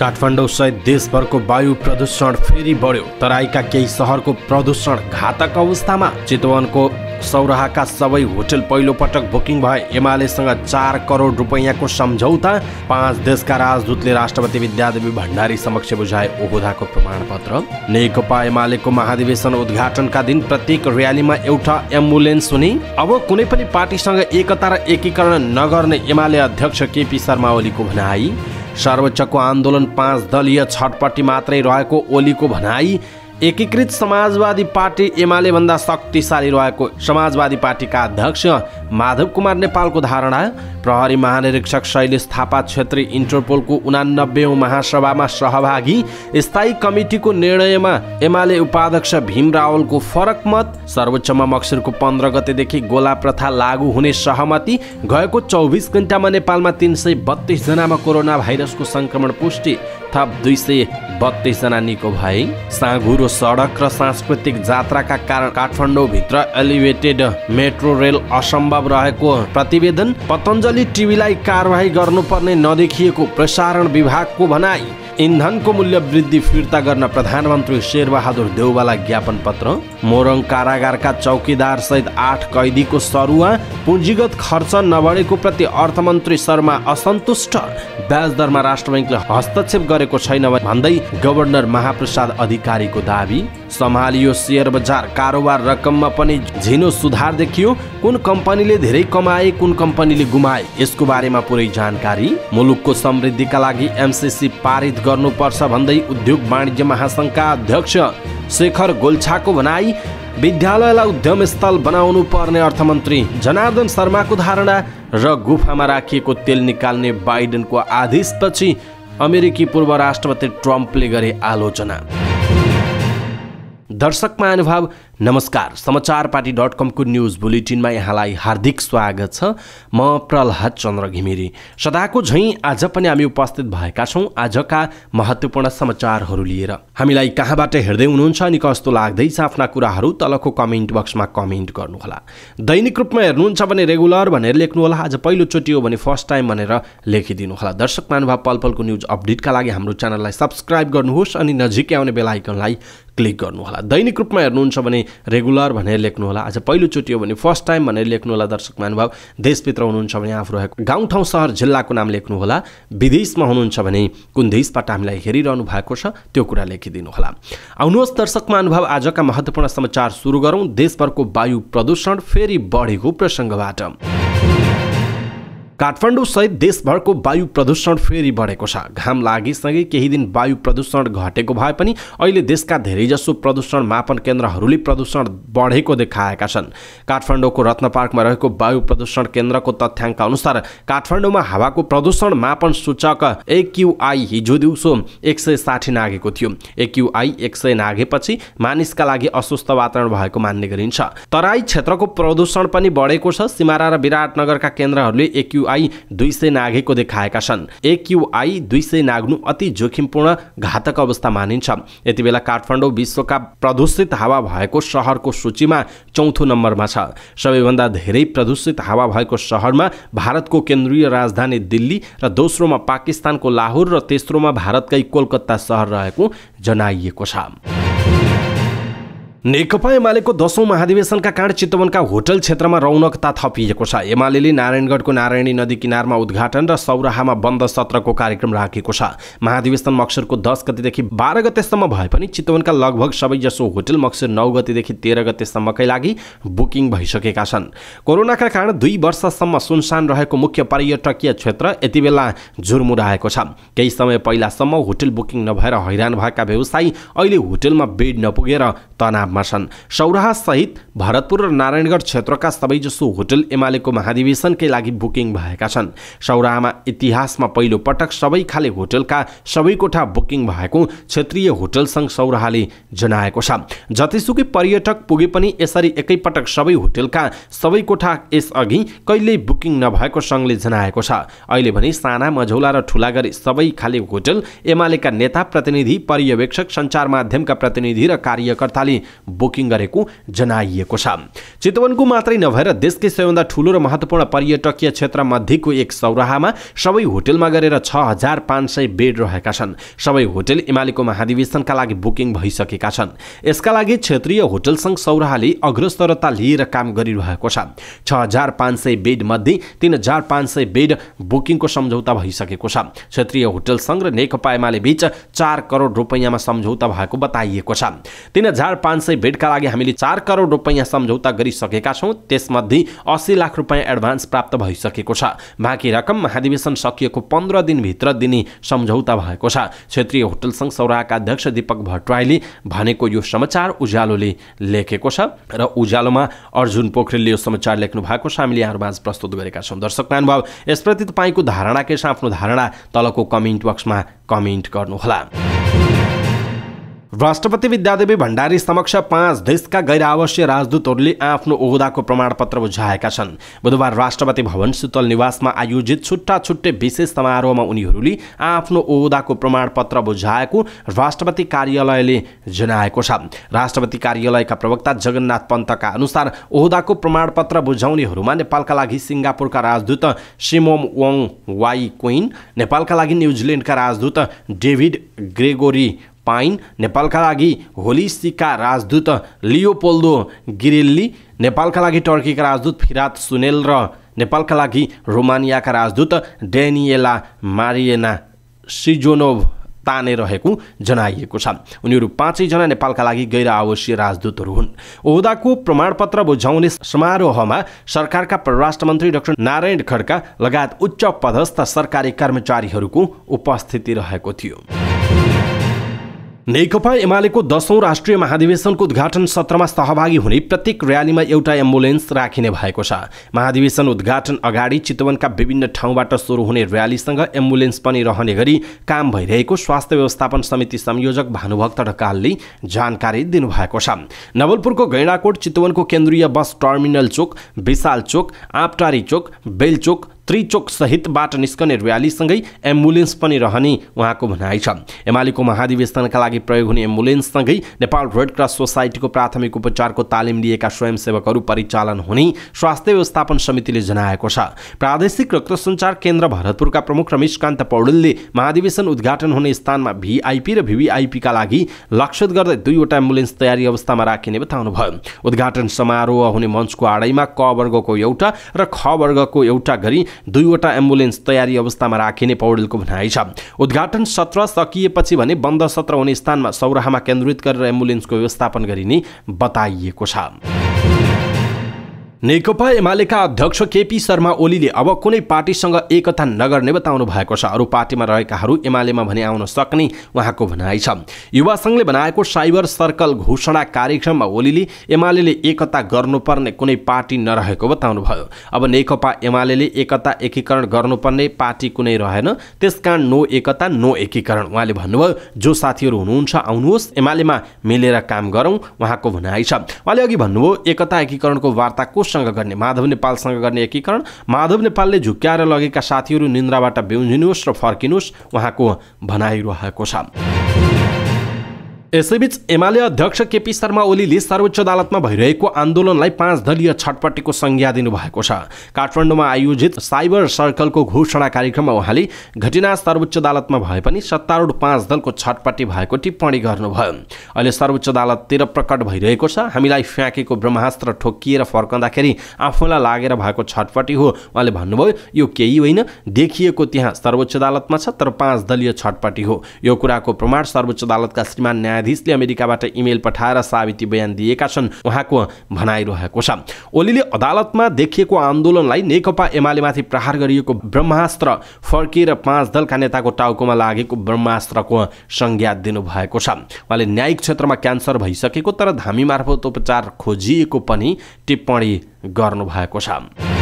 काठमाडौँ सहित देशभरको वायु प्रदूषण फेरि बढ्यो तराईका केही सहरको प्रदूषण घातक अवस्थामा चितवनको सौराहाका सबै होटल पहिलोपटक बुकिङ भए एमालेसँग चार करोड रुपैयाँको सम्झौता पाँच देशका राजदूतले राष्ट्रपति विद्यादेवी भण्डारी समक्ष बुझाए प्रमाण प्रमाणपत्र नेकपा एमालेको महाधिवेशन उद्घाटनका दिन प्रत्येक र्यालीमा एउटा एम्बुलेन्स हुने अब कुनै पनि पार्टीसँग एकता र एकीकरण नगर्ने एमाले अध्यक्ष केपी शर्मा ओलीको भनाई सर्वोच्चको आन्दोलन पाँच दलीय छटपट्टि मात्रै रहेको ओलीको भनाई एकीकृत समाजवादी पार्टी एमाले भन्दा शक्तिशाली रहेको समाजवादी पार्टीका अध्यक्ष माधव कुमार नेपालको धारणा प्रहरी महानिरीक्षक शैलेश थापा क्षेत्री इन्टरपोलको उनानब्बेौँ महासभामा सहभागी स्थायी कमिटीको निर्णयमा एमाले उपाध्यक्ष भीम रावलको फरक मत सर्वोच्चमा मक्सिरको पन्ध्र गतेदेखि गोला प्रथा लागू हुने सहमति गएको चौबिस घन्टामा नेपालमा तिन सय बत्तिसजनामा कोरोना भाइरसको सङ्क्रमण पुष्टि थप दुई सय जना निको भए साँघुरो सडक र सांस्कृतिक जात्राका कारण भित्र एलिभेटेड मेट्रो रेल असम्भव रहेको प्रतिवेदन पतञ्जली टिभीलाई कारवाही गर्नुपर्ने नदेखिएको प्रसारण विभागको भनाई इन्धनको मूल्य वृद्धि फिर्ता गर्न प्रधानमन्त्री शेरबहादुर देउवाला ज्ञापन पत्र मोरङ कारागारका चौकीदार सहित आठ कैदीको सरुवा पुँजीगत खर्च नबढेको प्रति अर्थमन्त्री शर्मा असन्तुष्ट ब्याज दरमा राष्ट्र ब्याङ्कले हस्तक्षेप गरेको छैन भन्दै गभर्नर महाप्रसाद अधिकारीको दावी सम्हालियो सेयर बजार कारोबार रकममा पनि झिनो सुधार देखियो कुन कम्पनीले धेरै कमाए कुन कम्पनीले गुमाए यसको बारेमा पुरै जानकारी मुलुकको समृद्धिका लागि एमसिसी पारित गर्नुपर्छ भन्दै उद्योग वाणिज्य महासङ्घका अध्यक्ष शेखर गोल्छाको भनाई विद्यालयलाई उद्यमस्थल बनाउनु पर्ने अर्थमन्त्री जनार्दन शर्माको धारणा र गुफामा राखिएको तेल निकाल्ने बाइडेनको आदेशपछि अमेरिकी पूर्व राष्ट्रपति ट्रम्पले गरे आलोचना दर्शक महानुभाव नमस्कार समाचार पार्टी डट कमको न्युज बुलेटिनमा यहाँलाई हार्दिक स्वागत छ म प्रहलाद चन्द्र घिमिरे सदाको झैँ आज पनि हामी उपस्थित भएका छौँ आजका महत्त्वपूर्ण समाचारहरू लिएर हामीलाई कहाँबाट हेर्दै हुनुहुन्छ अनि कस्तो लाग्दैछ आफ्ना कुराहरू तलको कमेन्ट बक्समा कमेन्ट गर्नुहोला दैनिक रूपमा हेर्नुहुन्छ भने रेगुलर भनेर लेख्नुहोला आज पहिलोचोटि हो भने फर्स्ट टाइम भनेर लेखिदिनु होला दर्शक महानुभाव पलपलको पलको न्युज अपडेटका लागि हाम्रो च्यानललाई सब्सक्राइब गर्नुहोस् अनि नजिकै आउने बेलायकनलाई क्लिक गर्नुहोला दैनिक रूपमा हेर्नुहुन्छ भने रेगुलर भनेर होला आज पहिलोचोटि हो भने फर्स्ट टाइम भनेर लेख्नु होला दर्शक महानुभाव देशभित्र हुनुहुन्छ भने आफू रहेको गाउँठाउँ सहर जिल्लाको नाम लेख्नु होला विदेशमा हुनुहुन्छ भने कुन देशबाट हामीलाई हेरिरहनु भएको छ त्यो कुरा लेखिदिनु होला आउनुहोस् दर्शक महानुभाव आजका महत्त्वपूर्ण समाचार सुरु गरौँ देशभरको वायु प्रदूषण फेरि बढेको प्रसङ्गबाट काठमाडौँ सहित देशभरको वायु प्रदूषण फेरि बढेको छ घाम लागिसँगै केही दिन वायु प्रदूषण घटेको भए पनि अहिले देशका धेरैजसो प्रदूषण मापन केन्द्रहरूले प्रदूषण बढेको देखाएका छन् काठमाडौँको रत्न पार्कमा रहेको वायु प्रदूषण केन्द्रको तथ्याङ्क अनुसार काठमाडौँमा हावाको प्रदूषण मापन सूचक एक्युआई हिजो दिउँसो एक सय साठी नागेको थियो एक्युआई एक सय नागेपछि मानिसका लागि अस्वस्थ वातावरण भएको मान्ने गरिन्छ तराई क्षेत्रको प्रदूषण पनि बढेको छ सिमारा र विराटनगरका केन्द्रहरूले एक्यु एक्युआई दुई सय नाघेको देखाएका छन् एक्युआई दुई सय नाग्नु अति जोखिमपूर्ण घातक अवस्था मानिन्छ यति बेला काठमाडौँ विश्वका प्रदूषित हावा भएको सहरको सूचीमा चौथो नम्बरमा छ सबैभन्दा धेरै प्रदूषित हावा भएको सहरमा भारतको केन्द्रीय राजधानी दिल्ली र दोस्रोमा पाकिस्तानको लाहोर र तेस्रोमा भारतकै कोलकत्ता सहर रहेको जनाइएको छ नेकपा एमालेको दसौँ महाधिवेशनका कारण चितवनका होटल क्षेत्रमा रौनकता थपिएको छ एमाले नारायणगढको नारायणी नदी किनारमा उद्घाटन र सौराहामा बन्द सत्रको कार्यक्रम राखेको छ महाधिवेशन मक्सरको दस गतिदेखि बाह्र गतेसम्म भए पनि चितवनका लगभग सबैजसो होटल मक्सर नौ गतिदेखि तेह्र गतेसम्मकै लागि बुकिङ भइसकेका छन् कोरोनाका कारण दुई वर्षसम्म सुनसान रहेको मुख्य पर्यटकीय क्षेत्र यति बेला झुरमुराएको छ केही समय पहिलासम्म होटल बुकिङ नभएर हैरान भएका व्यवसायी अहिले होटलमा बेड नपुगेर तनाव काममा छन् सहित भरतपुर र नारायणगढ क्षेत्रका सबैजसो होटल एमालेको महाधिवेशनकै लागि बुकिङ भएका छन् सौराहामा इतिहासमा पहिलो पटक सबै खाले होटलका सबै कोठा बुकिङ भएको क्षेत्रीय होटल सङ्घ सौराहाले जनाएको छ जतिसुकै पर्यटक पुगे पनि यसरी एकैपटक सबै होटलका सबै कोठा यसअघि कहिल्यै बुकिङ नभएको सङ्घले जनाएको छ अहिले भने साना मझौला र ठुला गरी सबै खाले होटल एमालेका नेता प्रतिनिधि पर्यवेक्षक सञ्चार माध्यमका प्रतिनिधि र कार्यकर्ताले बुकिङ गरेको जनाइएको छ चितवनको मात्रै नभएर देशकै सबैभन्दा ठुलो र महत्त्वपूर्ण पर्यटकीय क्षेत्रमध्येको एक सौराहामा सबै होटेलमा गरेर छ हजार पाँच सय बेड रहेका छन् सबै होटेल एमालेको महाधिवेशनका लागि बुकिङ भइसकेका छन् यसका लागि क्षेत्रीय होटल सङ्घ सौराहले अग्रसरता लिएर काम गरिरहेको छ छ हजार पाँच सय बेडमध्ये तिन हजार पाँच सय बेड बुकिङको सम्झौता भइसकेको छ क्षेत्रीय होटल सङ्घ र नेकपा एमाले बीच चार करोड रुपैयाँमा सम्झौता भएको बताइएको छ तिन हजार पाँच यसै भेटका लागि हामीले चार करोड रुपियाँ सम्झौता गरिसकेका छौँ त्यसमध्ये अस्सी लाख रुपियाँ एडभान्स प्राप्त भइसकेको छ बाँकी रकम महाधिवेशन सकिएको पन्ध्र दिनभित्र दिने सम्झौता भएको छ क्षेत्रीय होटल सङ्घ सौराहका अध्यक्ष दीपक भट्टराईले भनेको यो समाचार उज्यालोले लेखेको छ र उज्यालोमा अर्जुन पोखरेलले यो समाचार लेख्नु भएको छ हामीले यहाँहरूमाझ प्रस्तुत गरेका छौँ दर्शक महानुभाव यसप्रति तपाईँको धारणा के छ आफ्नो धारणा तलको कमेन्ट बक्समा कमेन्ट गर्नुहोला राष्ट्रपति विद्यादेवी भण्डारी समक्ष पाँच देशका गैर आवश्यक राजदूतहरूले आफ्नो ओहदाको प्रमाणपत्र बुझाएका छन् बुधबार राष्ट्रपति भवन शीतल निवासमा आयोजित छुट्टा छुट्टै विशेष समारोहमा उनीहरूले आफ्नो ओहदाको प्रमाणपत्र बुझाएको राष्ट्रपति कार्यालयले जनाएको छ राष्ट्रपति कार्यालयका प्रवक्ता जगन्नाथ पन्तका अनुसार ओहदाको प्रमाणपत्र बुझाउनेहरूमा नेपालका लागि सिङ्गापुरका राजदूत सिमोम वङ वाई क्विन नेपालका लागि न्युजिल्यान्डका राजदूत डेभिड ग्रेगोरी पाइन नेपालका लागि होलिस्टिका राजदूत लियोपोल्दो गिरेल्ली नेपालका लागि टर्कीका राजदूत फिरात सुनेल र नेपालका लागि रोमानियाका राजदूत डेनिएला मारिएना सिजोनोभ ताने रहेको जनाइएको छ उनीहरू पाँचैजना नेपालका लागि गैर आवश्यक राजदूतहरू हुन् ओहदाको प्रमाणपत्र बुझाउने समारोहमा सरकारका परराष्ट्र मन्त्री डाक्टर नारायण खड्का लगायत उच्च पदस्थ सरकारी कर्मचारीहरूको उपस्थिति रहेको थियो नेकपा एमालेको दशौं राष्ट्रिय महाधिवेशनको उद्घाटन सत्रमा सहभागी हुने प्रत्येक र्यालीमा एउटा एम्बुलेन्स राखिने भएको छ महाधिवेशन उद्घाटन अगाडि चितवनका विभिन्न ठाउँबाट सुरु हुने र्यालीसँग एम्बुलेन्स पनि रहने गरी काम भइरहेको स्वास्थ्य व्यवस्थापन समिति संयोजक भानुभक्त ढकालले जानकारी दिनुभएको छ नवलपुरको गैँडाकोट चितवनको केन्द्रीय बस टर्मिनल चोक विशाल चोक आपटारी चोक बेलचोक त्रिचोकसहितबाट निस्कने र्यालीसँगै एम्बुलेन्स पनि रहने उहाँको भनाइ छ एमालेको महाधिवेशनका लागि प्रयोग हुने एम्बुलेन्ससँगै नेपाल रेडक्रस सोसाइटीको प्राथमिक उपचारको तालिम लिएका स्वयंसेवकहरू परिचालन हुने स्वास्थ्य व्यवस्थापन समितिले जनाएको छ प्रादेशिक रक्तसञ्चार केन्द्र भरतपुरका प्रमुख रमेशकान्त पौडेलले महाधिवेशन उद्घाटन हुने स्थानमा भिआइपी र भिभिआइपीका लागि लक्षित गर्दै दुईवटा एम्बुलेन्स तयारी अवस्थामा राखिने बताउनुभयो उद्घाटन समारोह हुने मञ्चको आडैमा क वर्गको एउटा र ख वर्गको एउटा गरी दुईवटा एम्बुलेन्स तयारी अवस्थामा राखिने पौडेलको भनाइ छ उद्घाटन सत्र सकिएपछि भने बन्द सत्र हुने स्थानमा सौराहामा केन्द्रित गरेर एम्बुलेन्सको व्यवस्थापन गरिने बताइएको छ नेकपा एमालेका अध्यक्ष केपी शर्मा ओलीले अब कुनै पार्टीसँग एकता नगर्ने बताउनु भएको छ अरू पार्टीमा रहेकाहरू एमालेमा भने आउन सक्ने उहाँको भनाइ छ युवा सङ्घले बनाएको साइबर सर्कल घोषणा कार्यक्रममा ओलीले एमाले एकता गर्नुपर्ने कुनै पार्टी नरहेको बताउनुभयो अब नेकपा एमाले एकता एकीकरण गर्नुपर्ने पार्टी कुनै रहेन त्यसकारण नो एकता नो एकीकरण उहाँले भन्नुभयो जो साथीहरू हुनुहुन्छ आउनुहोस् एमालेमा मिलेर काम गरौँ उहाँको भनाइ छ उहाँले अघि भन्नुभयो एकता एकीकरणको वार्ताको घोषसँग गर्ने माधव नेपालसँग गर्ने एकीकरण माधव नेपालले झुक्क्याएर लगेका साथीहरू निन्द्राबाट बेउजिनुहोस् र फर्किनुहोस् उहाँको भनाइ रहेको छ यसैबीच एमाले अध्यक्ष केपी शर्मा ओलीले सर्वोच्च अदालतमा भइरहेको आन्दोलनलाई पाँच दलीय छटपट्टिको संज्ञा दिनुभएको छ काठमाडौँमा आयोजित साइबर सर्कलको घोषणा कार्यक्रममा उहाँले घटना सर्वोच्च अदालतमा भए पनि सत्तारूढ पाँच दलको छटपट्टि भएको टिप्पणी गर्नुभयो अहिले सर्वोच्च अदालततिर प्रकट भइरहेको छ हामीलाई फ्याँकेको ब्रह्मास्त्र ठोकिएर फर्काउँदाखेरि आफूलाई लागेर भएको छटपट्टि हो उहाँले भन्नुभयो यो केही होइन देखिएको त्यहाँ सर्वोच्च अदालतमा छ तर पाँच दलीय छटपट्टि हो यो कुराको प्रमाण सर्वोच्च अदालतका श्रीमान न्याय न्यायाधीशले अमेरिकाबाट इमेल पठाएर साबिती बयान दिएका छन् उहाँको भनाइरहेको छ ओलीले अदालतमा देखिएको आन्दोलनलाई नेकपा एमालेमाथि प्रहार गरिएको ब्रह्मास्त्र फर्किएर पाँच दलका नेताको टाउकोमा लागेको ब्रह्मास्त्रको संज्ञा दिनुभएको छ उहाँले न्यायिक क्षेत्रमा क्यान्सर भइसकेको तर धामी मार्फत उपचार खोजिएको पनि टिप्पणी गर्नुभएको छ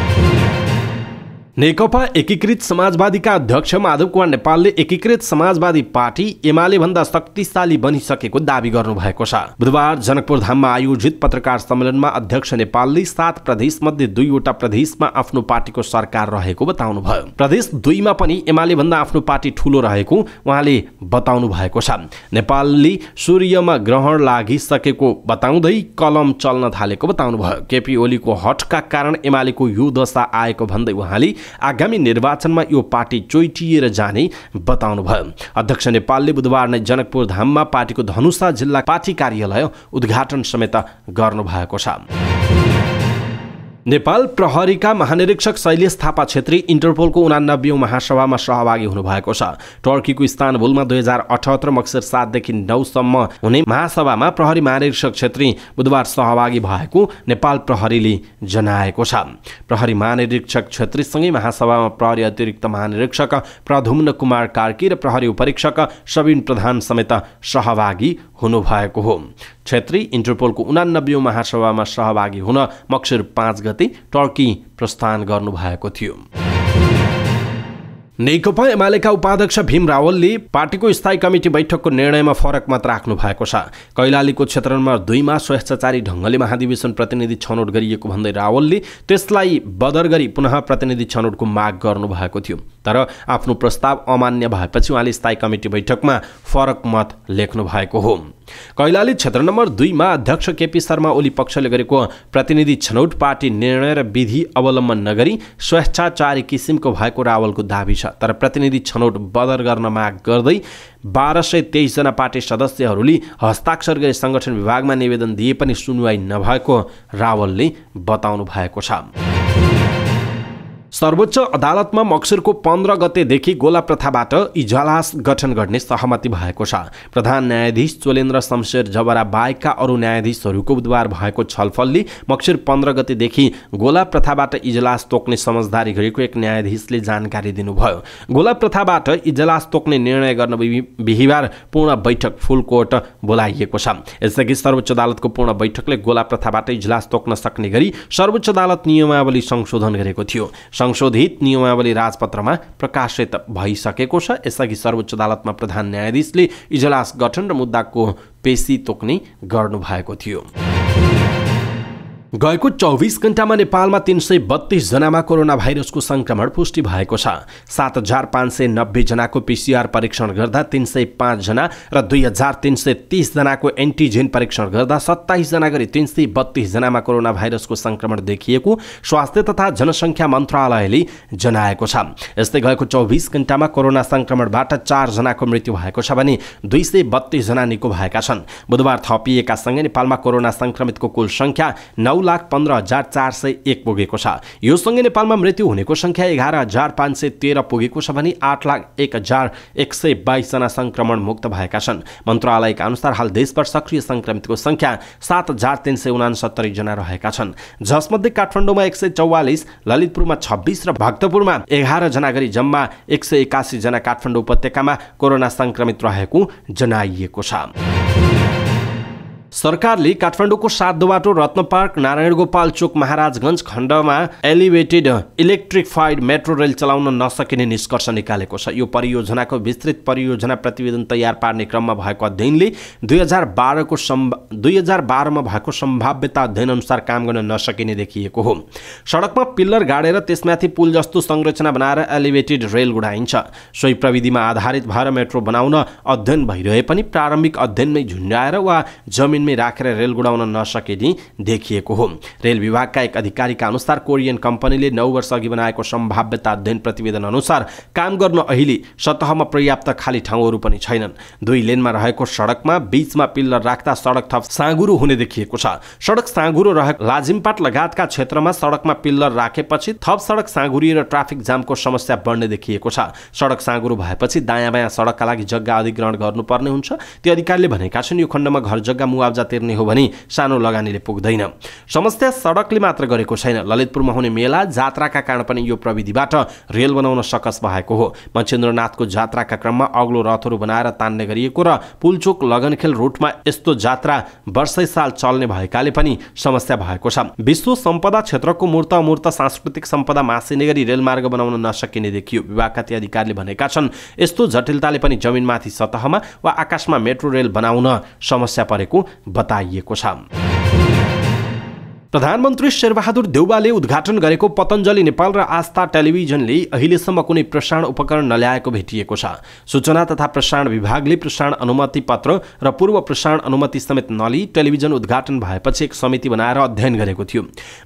नेकपा एकीकृत समाजवादीका अध्यक्ष माधव कुमार नेपालले एकीकृत समाजवादी पार्टी एमाले भन्दा शक्तिशाली बनिसकेको दावी गर्नुभएको छ बुधबार जनकपुर धाममा आयोजित पत्रकार सम्मेलनमा अध्यक्ष नेपालले सात प्रदेश मध्ये दुईवटा प्रदेशमा आफ्नो पार्टीको सरकार रहेको बताउनुभयो प्रदेश दुईमा पनि एमाले भन्दा आफ्नो पार्टी ठूलो रहेको उहाँले बताउनु भएको छ नेपालले सूर्यमा ग्रहण लागिसकेको बताउँदै कलम चल्न थालेको बताउनुभयो केपी ओलीको हटका कारण एमालेको यो दशा आएको भन्दै उहाँले आगामी निर्वाचनमा यो पार्टी चोइटिएर जाने बताउनुभयो अध्यक्ष नेपालले बुधबार नै जनकपुर धाममा पार्टीको धनुषा जिल्ला पार्टी कार्यालय उद्घाटन समेत गर्नुभएको छ नेपाल प्रहरीका महानिरीक्षक शैलेश थापा छेत्री इन्टरपोलको उनानब्बे महासभामा सहभागी हुनुभएको छ टर्कीको इस्तानबुलमा दुई हजार अठहत्तर मक्सिर सातदेखि नौसम्म हुने महासभामा प्रहरी महानिरीक्षक छेत्री बुधबार सहभागी भएको नेपाल प्रहरीले जनाएको छ प्रहरी महानिरीक्षक छेत्रीसँगै महासभामा प्रहरी अतिरिक्त महानिरीक्षक प्रधुम्न कुमार कार्की र प्रहरी उपरीक्षक सबिन प्रधान समेत सहभागी हुनुभएको हो क्षेत्री इन्टरपोलको उनानब्बे महासभामा सहभागी हुन मक्सिर पाँच गति टर्की प्रस्थान गर्नुभएको थियो नेकपा एमालेका उपाध्यक्ष भीम रावलले पार्टीको स्थायी कमिटी बैठकको निर्णयमा फरक मत राख्नु भएको छ कैलालीको क्षेत्र नम्बर दुईमा स्वेच्छाचारी ढङ्गले महाधिवेशन प्रतिनिधि छनौट गरिएको भन्दै रावलले त्यसलाई बदर गरी पुनः प्रतिनिधि छनौटको माग गर्नुभएको थियो तर आफ्नो प्रस्ताव अमान्य भएपछि उहाँले स्थायी कमिटी बैठकमा फरक मत लेख्नु भएको हो कैलाली क्षेत्र नम्बर दुईमा अध्यक्ष केपी शर्मा ओली पक्षले गरेको प्रतिनिधि छनौट पार्टी निर्णय र विधि अवलम्बन नगरी स्वेच्छाचारी किसिमको भएको रावलको दावी छ तर प्रतिनिधि छनौट बदर गर्न माग गर्दै बाह्र सय तेइसजना पार्टी सदस्यहरूले हस्ताक्षर गरी सङ्गठन विभागमा निवेदन दिए पनि सुनवाई नभएको रावलले बताउनु भएको छ सर्वोच्च अदालतमा मक्सिरको पन्ध्र गतेदेखि गोला प्रथाबाट इजलास गठन गर्ने सहमति भएको छ प्रधान न्यायाधीश चोलेन्द्र शमशेर जबरा बाहेकका अरू न्यायाधीशहरूको बुधबार भएको छलफलले मक्सिर पन्ध्र गतेदेखि गोला प्रथाबाट इजलास तोक्ने समझदारी गरेको एक न्यायाधीशले जानकारी दिनुभयो गोला प्रथाबाट इजलास तोक्ने निर्णय गर्न बिहिबार पूर्ण बैठक फुल कोर्ट बोलाइएको छ यसअघि सर्वोच्च अदालतको पूर्ण बैठकले गोला प्रथाबाट इजलास तोक्न सक्ने गरी सर्वोच्च अदालत नियमावली संशोधन गरेको थियो संशोधित नियमावली राजपत्रमा प्रकाशित भइसकेको छ यसअघि सर्वोच्च अदालतमा प्रधान न्यायाधीशले इजलास गठन र मुद्दाको पेशी तोक्ने गर्नुभएको थियो गएको चौबिस घण्टामा नेपालमा तिन सय बत्तीसजनामा कोरोना भाइरसको सङ्क्रमण पुष्टि भएको छ सात हजार पाँच सय नब्बेजनाको पिसिआर परीक्षण गर्दा तिन सय पाँचजना र दुई हजार तिन सय तिसजनाको एन्टिजेन परीक्षण गर्दा सत्ताइसजना गरी तिन सय बत्तीसजनामा कोरोना भाइरसको संक्रमण देखिएको स्वास्थ्य तथा जनसङ्ख्या मन्त्रालयले जनाएको छ यस्तै गएको चौबिस घण्टामा कोरोना सङ्क्रमणबाट चारजनाको मृत्यु भएको छ भने दुई सय बत्तीसजना निको भएका छन् बुधबार थपिएकासँगै नेपालमा कोरोना संक्रमितको कुल सङ्ख्या नौ नौ लाख पन्ध्र हजार चार सय एक पुगेको छ यो सँगै नेपालमा मृत्यु हुनेको संख्या एघार हजार पाँच सय तेह्र पुगेको छ भने आठ लाख एक हजार एक सय बाइसजना सङ्क्रमण मुक्त भएका छन् मन्त्रालयका अनुसार हाल देशभर सक्रिय सङ्क्रमितको संख्या सात हजार तिन सय उनासत्तरीजना रहेका छन् जसमध्ये काठमाडौँमा एक सय चौवालिस ललितपुरमा छब्बिस र भक्तपुरमा जना गरी जम्मा एक सय एकासीजना काठमाडौँ उपत्यकामा कोरोना सङ्क्रमित रहेको जनाइएको छ सरकारले काठमाडौँको सातदोबाटो रत्न पार्क नारायण गोपाल चोक महाराजगञ्ज खण्डमा एलिभेटेड इलेक्ट्रिफाइड मेट्रो रेल चलाउन नसकिने निष्कर्ष निकालेको छ यो परियोजनाको विस्तृत परियोजना प्रतिवेदन तयार पार्ने क्रममा भएको अध्ययनले दुई हजार बाह्रको सम्भा दुई हजार बाह्रमा भएको सम्भाव्यता अध्ययनअनुसार काम गर्न नसकिने देखिएको हो सडकमा पिल्लर गाडेर त्यसमाथि पुल जस्तो संरचना बनाएर एलिभेटेड रेल उडाइन्छ सोही प्रविधिमा आधारित भएर मेट्रो बनाउन अध्ययन भइरहे पनि प्रारम्भिक अध्ययनमै झुन्ड्याएर वा जमिन जमिनमै राखेर रेल गुडाउन नसकिने देखिएको हो रेल विभागका एक अधिकारीका अनुसार कोरियन कम्पनीले नौ वर्ष अघि बनाएको सम्भाव्यता अध्ययन प्रतिवेदन अनुसार काम गर्न अहिले सतहमा पर्याप्त खाली ठाउँहरू पनि छैनन् दुई लेनमा रहेको सडकमा बीचमा पिल्लर राख्दा सडक थप साँगुरो हुने देखिएको छ सडक साँगुरो रहेको लाजिमपाट लगायतका क्षेत्रमा सडकमा पिल्लर राखेपछि थप सडक साँगुरिएर ट्राफिक जामको समस्या बढ्ने देखिएको छ सडक साँगुरो भएपछि दायाँ बायाँ सडकका लागि जग्गा अधिग्रहण गर्नुपर्ने हुन्छ त्यो अधिकारीले भनेका छन् यो खण्डमा घर जग्गा मुवा मुआब्जा तिर्ने हो भने सानो लगानीले पुग्दैन समस्या सडकले मात्र गरेको छैन ललितपुरमा हुने मेला जात्राका कारण पनि यो प्रविधिबाट रेल बनाउन सकस भएको हो मच्छेन्द्रनाथको जात्राका क्रममा अग्लो रथहरू बनाएर तान्ने गरिएको र पुलचोक लगनखेल रुटमा यस्तो जात्रा वर्षै साल चल्ने भएकाले पनि समस्या भएको छ विश्व सम्पदा क्षेत्रको मूर्त अमूर्त सांस्कृतिक सम्पदा मासिने गरी रेलमार्ग बनाउन नसकिने देखियो विभागका ती अधिकारीले भनेका छन् यस्तो जटिलताले पनि जमिनमाथि सतहमा वा आकाशमा मेट्रो रेल बनाउन समस्या परेको बताइएको छ प्रधानमन्त्री शेरबहादुर देउबाले उद्घाटन गरेको पतञ्जली नेपाल र आस्था टेलिभिजनले अहिलेसम्म कुनै प्रसारण उपकरण नल्याएको भेटिएको छ सूचना तथा प्रसारण विभागले प्रसारण अनुमति पत्र र पूर्व प्रसारण अनुमति समेत नलिई टेलिभिजन उद्घाटन भएपछि एक समिति बनाएर अध्ययन गरेको थियो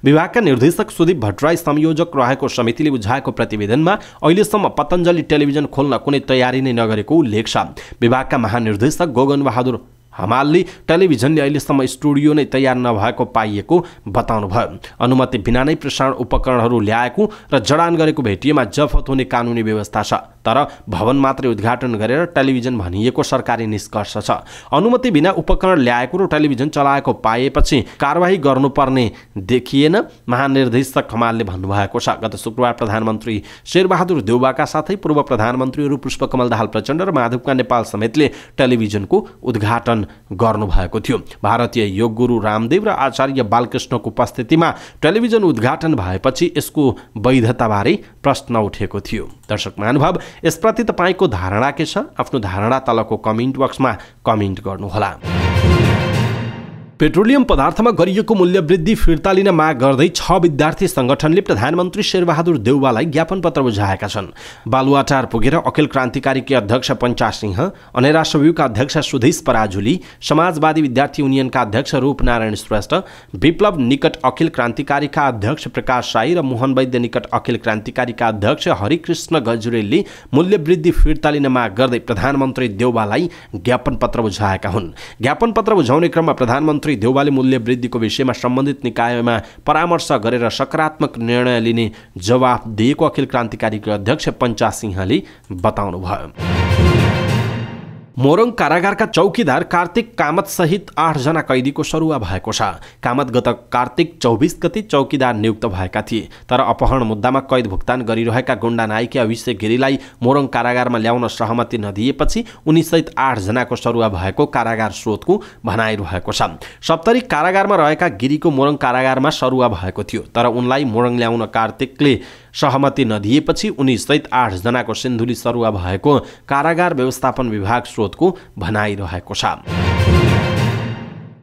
विभागका निर्देशक सुदीप भट्टराई संयोजक रहेको समितिले बुझाएको प्रतिवेदनमा अहिलेसम्म पतञ्जली टेलिभिजन खोल्न कुनै तयारी नै नगरेको उल्लेख छ विभागका महानिर्देशक गोगन बहादुर हमालले टेलिभिजनले अहिलेसम्म स्टुडियो नै तयार नभएको पाइएको बताउनुभयो अनुमति बिना नै प्रसारण उपकरणहरू ल्याएको र जडान गरेको भेटिएमा जफत हुने कानुनी व्यवस्था छ तर भवन मात्रै उद्घाटन गरेर टेलिभिजन भनिएको सरकारी निष्कर्ष छ अनुमति बिना उपकरण ल्याएको र टेलिभिजन चलाएको पाएपछि कारवाही गर्नुपर्ने देखिएन महानिर्देशक खमालले भन्नुभएको छ गत शुक्रबार प्रधानमन्त्री शेरबहादुर देउबाका साथै पूर्व प्रधानमन्त्रीहरू पुष्पकमल दाहाल प्रचण्ड र माधवका नेपाल समेतले टेलिभिजनको उद्घाटन गर्नुभएको थियो भारतीय योगगुरु रामदेव र आचार्य बालकृष्णको उपस्थितिमा टेलिभिजन उद्घाटन भएपछि यसको वैधताबारे प्रश्न उठेको थियो दर्शक महानुभाव यसप्रति तपाईँको धारणा के छ आफ्नो धारणा तलको कमेन्ट बक्समा कमेन्ट गर्नुहोला पेट्रोलियम पदार्थमा गरिएको मूल्य वृद्धि फिर्ता लिन माग गर्दै छ विद्यार्थी सङ्गठनले प्रधानमन्त्री शेरबहादुर देउवालाई ज्ञापन पत्र बुझाएका छन् बालुवाटार पुगेर अखिल क्रान्तिकारीकी अध्यक्ष पञ्चा सिंह अनेरा अध्यक्ष सुधीश पराजुली समाजवादी विद्यार्थी युनियनका अध्यक्ष रूपनारायण श्रेष्ठ विप्लव निकट अखिल क्रान्तिकारीका अध्यक्ष प्रकाश साई र मोहन वैद्य निकट अखिल क्रान्तिकारीका अध्यक्ष हरिकृष्ण गजुरेलले मूल्य वृद्धि फिर्ता लिन माग गर्दै प्रधानमन्त्री देउवालाई ज्ञापन पत्र बुझाएका हुन् ज्ञापन पत्र बुझाउने क्रममा प्रधानमन्त्री गरी देउबाली मूल्य वृद्धिको विषयमा सम्बन्धित निकायमा परामर्श गरेर सकारात्मक निर्णय लिने जवाफ दिएको अखिल क्रान्तिकारीका अध्यक्ष पञ्चा सिंहले बताउनुभयो मोरङ कारागारका चौकीदार कार्तिक कामत सहित आठजना कैदीको सरुवा भएको छ कामत गत कार्तिक चौबिस गति चौकीदार नियुक्त भएका थिए तर अपहरण मुद्दामा कैद भुक्तान गरिरहेका गुण्डा नायकी अभिषेक गिरीलाई मोरङ कारागारमा ल्याउन सहमति नदिएपछि उनीसहित आठजनाको सरुवा भएको कारागार स्रोतको भनाइरहेको छ सप्तरी कारागारमा रहेका गिरीको मोरङ कारागारमा सरुवा भएको थियो तर उनलाई मोरङ ल्याउन कार्तिकले सहमति नदिएपछि उनीसहित आठजनाको सिन्धुली सरुवा भएको कारागार व्यवस्थापन विभाग स्रोतको भनाइरहेको छ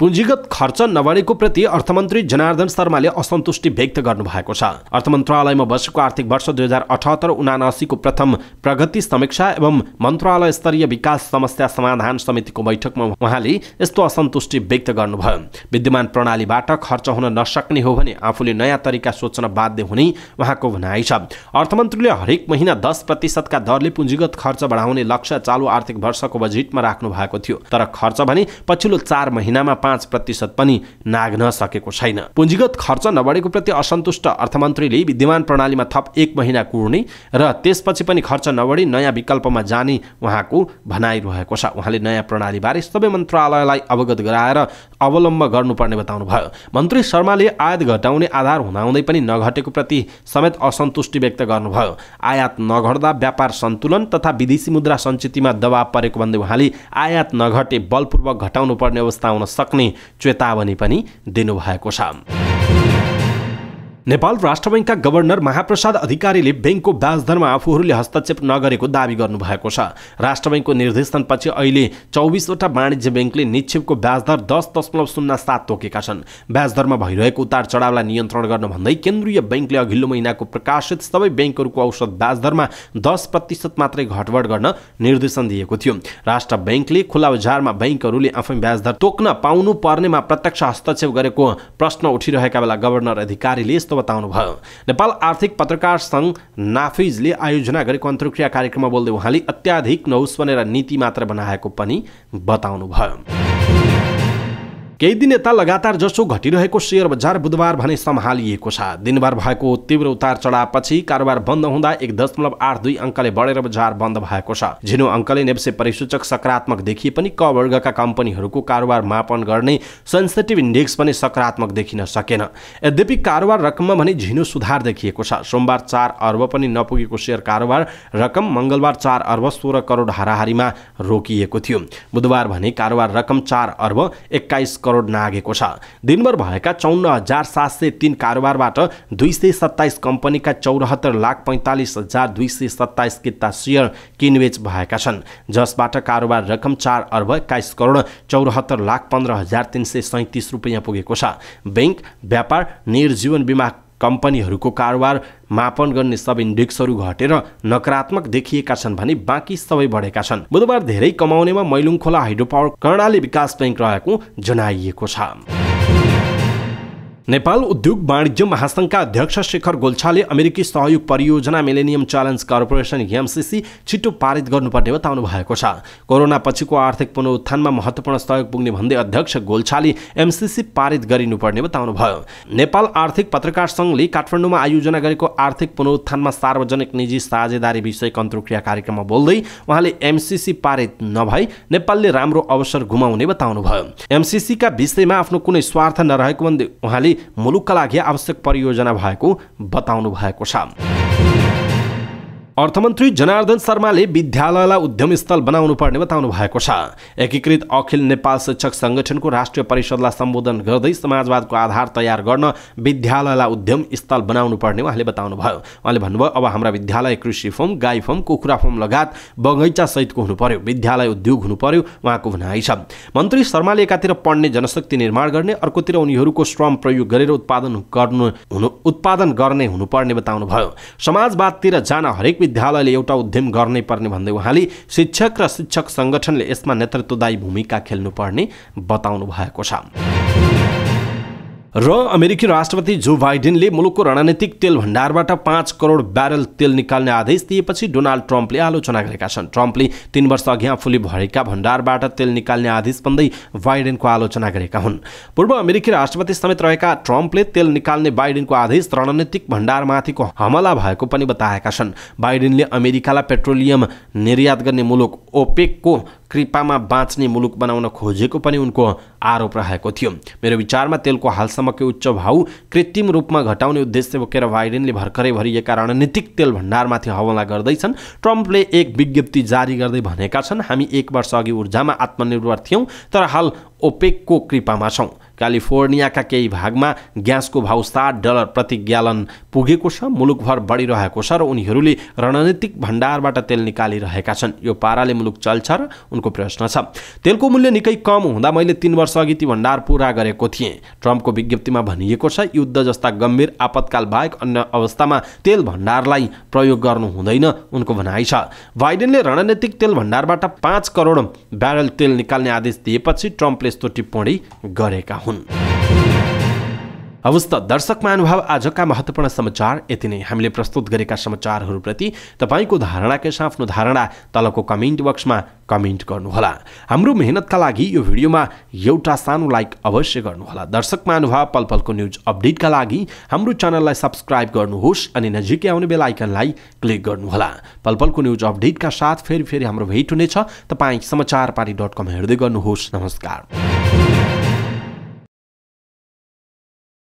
पुँजीगत खर्च नबढेको प्रति अर्थमन्त्री जनार्दन शर्माले असन्तुष्टि व्यक्त गर्नुभएको छ अर्थ मन्त्रालयमा बसेको आर्थिक वर्ष दुई हजार अठहत्तर उनासीको प्रथम प्रगति समीक्षा एवं मन्त्रालय स्तरीय विकास समस्या समाधान समितिको बैठकमा उहाँले यस्तो असन्तुष्टि व्यक्त गर्नुभयो विद्यमान प्रणालीबाट खर्च हुन नसक्ने हो भने आफूले नयाँ तरिका सोच्न बाध्य हुने उहाँको भनाइ छ अर्थमन्त्रीले हरेक महिना दस प्रतिशतका दरले पुँजीगत खर्च बढाउने लक्ष्य चालु आर्थिक वर्षको बजेटमा राख्नु भएको थियो तर खर्च भने पछिल्लो चार महिनामा पाँच प्रतिशत पनि नाग्न सकेको छैन पुँजीगत खर्च नबढेको प्रति असन्तुष्ट अर्थमन्त्रीले विद्यमान प्रणालीमा थप एक महिना कुर्ने र त्यसपछि पनि खर्च नबढी नयाँ विकल्पमा जाने उहाँको भनाइरहेको छ उहाँले नयाँ प्रणालीबारे सबै मन्त्रालयलाई अवगत गराएर अवलम्ब गर्नुपर्ने बताउनुभयो मन्त्री शर्माले आयात घटाउने आधार हुँदाहुँदै पनि नघटेको प्रति समेत असन्तुष्टि व्यक्त गर्नुभयो आयात नघट्दा व्यापार सन्तुलन तथा विदेशी मुद्रा सञ्चितमा दबाव परेको भन्दै उहाँले आयात नघटे बलपूर्वक घटाउनु पर्ने अवस्था आउन सक्ने सक्ने चेतावनी पनि दिनुभएको छ नेपाल राष्ट्र बैङ्कका गभर्नर महाप्रसाद अधिकारीले ब्याङ्कको ब्याजदरमा आफूहरूले हस्तक्षेप नगरेको दावी गर्नुभएको छ राष्ट्र बैङ्कको निर्देशनपछि अहिले चौबिसवटा वाणिज्य ब्याङ्कले निक्षेपको ब्याजदर दर दस दशमलव शून्य सात तोकेका छन् ब्याजदरमा भइरहेको उतार चढावलाई नियन्त्रण गर्न भन्दै केन्द्रीय ब्याङ्कले अघिल्लो महिनाको प्रकाशित सबै ब्याङ्कहरूको औसत ब्याजदरमा दरमा दस प्रतिशत मात्रै घटबड गर्न निर्देशन दिएको थियो राष्ट्र ब्याङ्कले खुला बजारमा ब्याङ्कहरूले आफै ब्याजदर तोक्न पाउनु पर्नेमा प्रत्यक्ष हस्तक्षेप गरेको प्रश्न उठिरहेका बेला गभर्नर अधिकारीले यस्तो बताउनुभयो नेपाल आर्थिक पत्रकार सङ्घ नाफिजले आयोजना गरेको अन्तर्क्रिया कार्यक्रममा बोल्दै उहाँले अत्याधिक नहोस् भनेर नीति मात्र बनाएको पनि बताउनुभयो केही दिन यता लगातार जसो घटिरहेको सेयर बजार बुधबार भने सम्हालिएको छ दिनभर भएको तीव्र उतार चढावपछि कारोबार बन्द हुँदा एक दशमलव आठ दुई अङ्कले बढेर बजार बन्द भएको छ झिनो अङ्कले नेप्से परिसूचक सकारात्मक देखिए पनि क वर्गका कम्पनीहरूको कारोबार मापन गर्ने सेन्सेटिभ इन्डेक्स पनि सकारात्मक देखिन सकेन यद्यपि कारोबार रकममा भने झिनो सुधार देखिएको छ सोमबार चार अर्ब पनि नपुगेको सेयर कारोबार रकम मङ्गलबार चार अर्ब सोह्र करोड हाराहारीमा रोकिएको थियो बुधबार भने कारोबार रकम चार अर्ब एक्काइस करोड नागेको छ दिनभर भएका चौन्न हजार सात सय तिन कारोबारबाट दुई सय सत्ताइस कम्पनीका चौरात्तर लाख पैँतालिस हजार दुई सय सत्ताइस किता सेयर किनबेच भएका छन् जसबाट कारोबार रकम चार अर्ब एक्काइस करोड चौरात्तर लाख पन्ध्र हजार तिन सय सैँतिस रुपियाँ पुगेको छ ब्याङ्क व्यापार निर्जीवन बिमा कम्पनीहरूको कारोबार मापन गर्ने सब इन्डेक्सहरू घटेर नकारात्मक देखिएका छन् भने बाँकी सबै बढेका छन् बुधबार धेरै कमाउनेमा मैलुङ खोला हाइड्रो पावर कर्णाली विकास ब्याङ्क रहेको जनाइएको छ नेपाल उद्योग वाणिज्य महासङ्घका अध्यक्ष शेखर गोल्छाले अमेरिकी सहयोग परियोजना मिलेनियम च्यालेन्ज कर्पोरेसन एमसिसी छिटो पारित गर्नुपर्ने बताउनु भएको छ कोरोना पछिको आर्थिक पुनरुत्थानमा महत्त्वपूर्ण सहयोग पुग्ने भन्दै अध्यक्ष गोल्छाले एमसिसी पारित गरिनुपर्ने बताउनुभयो नेपाल आर्थिक पत्रकार सङ्घले काठमाडौँमा आयोजना गरेको आर्थिक पुनरुत्थानमा सार्वजनिक निजी साझेदारी विषयक अन्तर्क्रिया कार्यक्रममा बोल्दै उहाँले एमसिसी पारित नभई नेपालले राम्रो अवसर गुमाउने बताउनुभयो एमसिसीका विषयमा आफ्नो कुनै स्वार्थ नरहेको भन्दै उहाँले मुलुकका लागि आवश्यक परियोजना भएको बताउनु भएको छ अर्थमन्त्री जनार्दन शर्माले विद्यालयलाई उद्यम स्थल बनाउनु पर्ने बताउनु भएको छ एकीकृत अखिल नेपाल शिक्षक संगठनको राष्ट्रिय परिषदलाई सम्बोधन गर्दै समाजवादको आधार तयार गर्न विद्यालयलाई उद्यम स्थल बनाउनु पर्ने उहाँले बताउनुभयो उहाँले भन्नुभयो अब हाम्रा विद्यालय कृषि फर्म गाई फर्म कुखुरा फर्म लगायत बगैँचासहितको हुनु पर्यो विद्यालय उद्योग हुनु पर्यो उहाँको भनाइ छ मन्त्री शर्माले एकातिर पढ्ने जनशक्ति निर्माण गर्ने अर्कोतिर उनीहरूको श्रम प्रयोग गरेर उत्पादन गर्नु हुनु उत्पादन गर्ने हुनुपर्ने बताउनु भयो समाजवादतिर जान हरेक विद्यालयले एउटा उद्यम गर्नै पर्ने भन्दै उहाँले शिक्षक र शिक्षक सङ्गठनले यसमा नेतृत्वदायी भूमिका खेल्नुपर्ने बताउनु भएको छ र अमेरिकी राष्ट्रपति जो बाइडेनले मुलुकको रणनीतिक तेल भण्डारबाट पाँच करोड ब्यारल तेल निकाल्ने आदेश दिएपछि डोनाल्ड ट्रम्पले आलोचना गरेका छन् ट्रम्पले तीन वर्ष अघि आफूले भरेका भण्डारबाट तेल निकाल्ने आदेश भन्दै बाइडेनको आलोचना गरेका हुन् पूर्व अमेरिकी राष्ट्रपति समेत रहेका ट्रम्पले तेल निकाल्ने बाइडेनको आदेश रणनीतिक भण्डारमाथिको हमला भएको पनि बताएका छन् बाइडेनले अमेरिकालाई पेट्रोलियम निर्यात गर्ने मुलुक ओपेकको कृपामा बाँच्ने मुलुक बनाउन खोजेको पनि उनको आरोप रहेको थियो मेरो विचारमा तेलको हालसम्मकै उच्च भाउ कृत्रिम रूपमा घटाउने उद्देश्य बोकेर बाइडेनले भर्खरै भरिएका रणनीतिक तेल भण्डारमाथि हवला गर्दैछन् ट्रम्पले एक विज्ञप्ति जारी गर्दै भनेका छन् हामी एक वर्ष अघि ऊर्जामा आत्मनिर्भर थियौँ तर हाल ओपेकको कृपामा छौँ क्यालिफोर्नियाका केही भागमा ग्यासको भाउ सात डलर प्रति ग्यालन पुगेको छ मुलुकभर बढिरहेको छ र उनीहरूले रणनीतिक भण्डारबाट तेल निकालिरहेका छन् यो पाराले मुलुक चल्छ र उनको प्रश्न छ तेलको मूल्य निकै कम हुँदा मैले तिन वर्ष अघि ती भण्डार पुरा गरेको थिएँ ट्रम्पको विज्ञप्तिमा भनिएको छ युद्ध जस्ता गम्भीर आपतकाल बाहेक अन्य अवस्थामा तेल भण्डारलाई प्रयोग गर्नु हुँदैन उनको भनाइ छ बाइडेनले रणनीतिक तेल भण्डारबाट पाँच करोड ब्यारल तेल निकाल्ने आदेश दिएपछि ट्रम्पले यस्तो टिप्पणी गरेका हुन् हुन् हवस् त दर्शक महानुभाव आजका महत्त्वपूर्ण समाचार यति नै हामीले प्रस्तुत गरेका समाचारहरूप्रति तपाईँको धारणाकै आफ्नो धारणा तलको कमेन्ट बक्समा कमेन्ट गर्नुहोला हाम्रो मेहनतका लागि यो भिडियोमा एउटा सानो लाइक अवश्य गर्नुहोला दर्शक महानुभाव पल पलको न्युज अपडेटका लागि हाम्रो च्यानललाई सब्सक्राइब गर्नुहोस् अनि नजिकै आउने बेला आइकनलाई क्लिक गर्नुहोला पल पलको न्युज अपडेटका साथ फेरि फेरि हाम्रो भेट हुनेछ तपाईँ समाचार पारी डट कम हेर्दै गर्नुहोस् नमस्कार